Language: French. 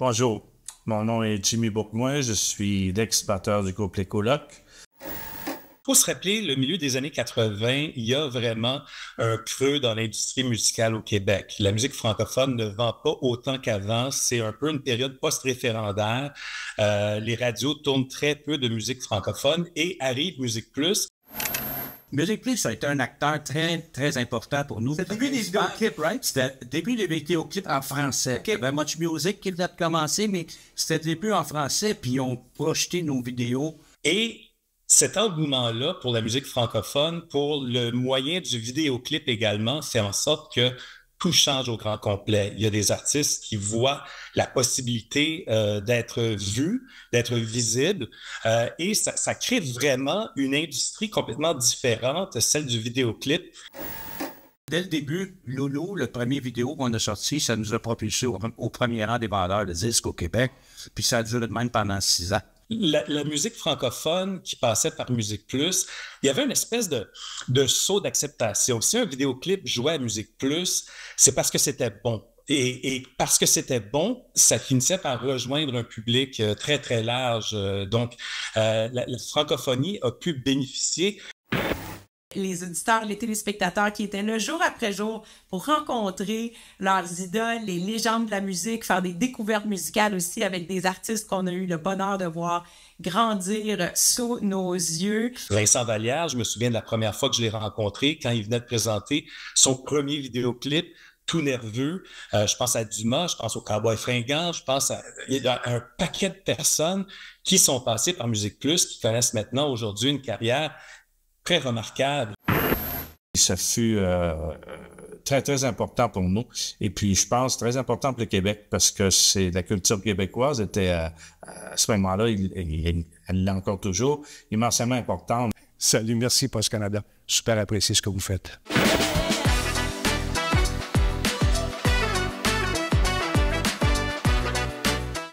Bonjour, mon nom est Jimmy Bourgoin, je suis lex du groupe Les Il faut se rappeler, le milieu des années 80, il y a vraiment un creux dans l'industrie musicale au Québec. La musique francophone ne vend pas autant qu'avant. C'est un peu une période post-référendaire. Euh, les radios tournent très peu de musique francophone et arrive Musique Plus, Music Plus a été un acteur très, très important pour nous. C'était début des vidéoclips, right? C'était le début des vidéoclips en français. Okay. Ben, Much Music qui venait de commencer, mais c'était le début en français, puis ils ont projeté nos vidéos. Et cet engouement-là pour la musique francophone, pour le moyen du vidéoclip également, fait en sorte que tout change au grand complet. Il y a des artistes qui voient la possibilité euh, d'être vus, d'être visibles, euh, et ça, crée vraiment une industrie complètement différente, celle du vidéoclip. Dès le début, Lolo », le premier vidéo qu'on a sorti, ça nous a propulsé au, au premier rang des vendeurs de disques au Québec, puis ça a duré de même pendant six ans la, musique francophone qui passait par Musique Plus, il y avait une espèce de, saut d'acceptation. Si un vidéoclip jouait à Musique Plus, c'est parce que c'était bon. Et, parce que c'était bon, ça finissait par rejoindre un public euh, très, très large. Euh, donc, euh, la, la, francophonie a pu bénéficier les auditeurs, les téléspectateurs qui étaient là jour après jour pour rencontrer leurs idoles, les légendes de la musique, faire des découvertes musicales aussi avec des artistes qu'on a eu le bonheur de voir grandir sous nos yeux. Vincent Vallière, je me souviens de la première fois que je l'ai rencontré quand il venait de présenter son premier vidéoclip tout nerveux. Euh, je pense à Dumas, je pense au Cowboy Fringant, je pense à, un paquet de personnes qui sont passées par Musique Plus, qui connaissent maintenant aujourd'hui une carrière très remarquable. Et ça fut euh, euh, très, très important pour nous. Et puis, je pense, très important pour le Québec parce que c'est la culture québécoise était, euh, à ce moment-là, elle l'est encore toujours, immensément importante. Salut, merci Post Canada. Super apprécié ce que vous faites.